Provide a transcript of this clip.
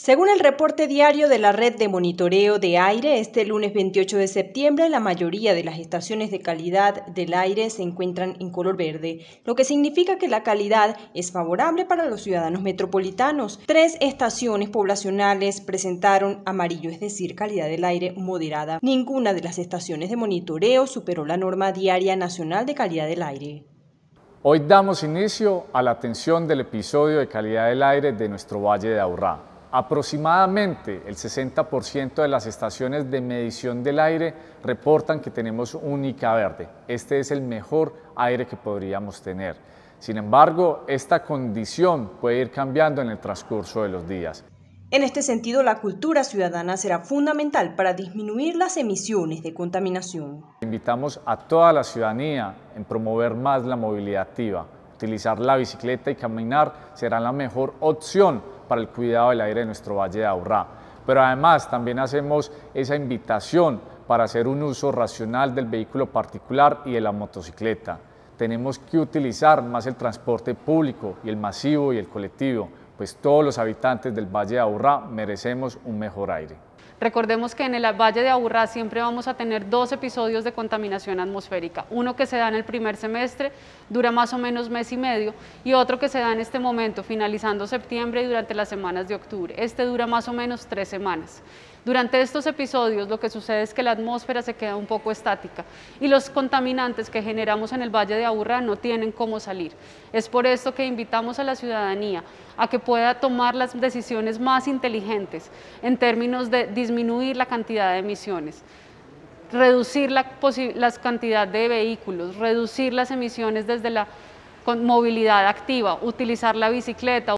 Según el reporte diario de la Red de Monitoreo de Aire, este lunes 28 de septiembre la mayoría de las estaciones de calidad del aire se encuentran en color verde, lo que significa que la calidad es favorable para los ciudadanos metropolitanos. Tres estaciones poblacionales presentaron amarillo, es decir, calidad del aire moderada. Ninguna de las estaciones de monitoreo superó la norma diaria nacional de calidad del aire. Hoy damos inicio a la atención del episodio de calidad del aire de nuestro Valle de Aurrá. Aproximadamente el 60% de las estaciones de medición del aire reportan que tenemos un verde. Este es el mejor aire que podríamos tener. Sin embargo, esta condición puede ir cambiando en el transcurso de los días. En este sentido, la cultura ciudadana será fundamental para disminuir las emisiones de contaminación. Invitamos a toda la ciudadanía en promover más la movilidad activa. Utilizar la bicicleta y caminar será la mejor opción para el cuidado del aire de nuestro Valle de Aurrá, Pero además también hacemos esa invitación para hacer un uso racional del vehículo particular y de la motocicleta. Tenemos que utilizar más el transporte público y el masivo y el colectivo pues todos los habitantes del Valle de Aburrá merecemos un mejor aire. Recordemos que en el Valle de Aburrá siempre vamos a tener dos episodios de contaminación atmosférica, uno que se da en el primer semestre, dura más o menos mes y medio, y otro que se da en este momento, finalizando septiembre y durante las semanas de octubre. Este dura más o menos tres semanas. Durante estos episodios lo que sucede es que la atmósfera se queda un poco estática y los contaminantes que generamos en el Valle de Aburrá no tienen cómo salir. Es por esto que invitamos a la ciudadanía a que pueda tomar las decisiones más inteligentes en términos de disminuir la cantidad de emisiones reducir la, cantidad de vehículos, reducir las emisiones desde la movilidad activa, utilizar la bicicleta.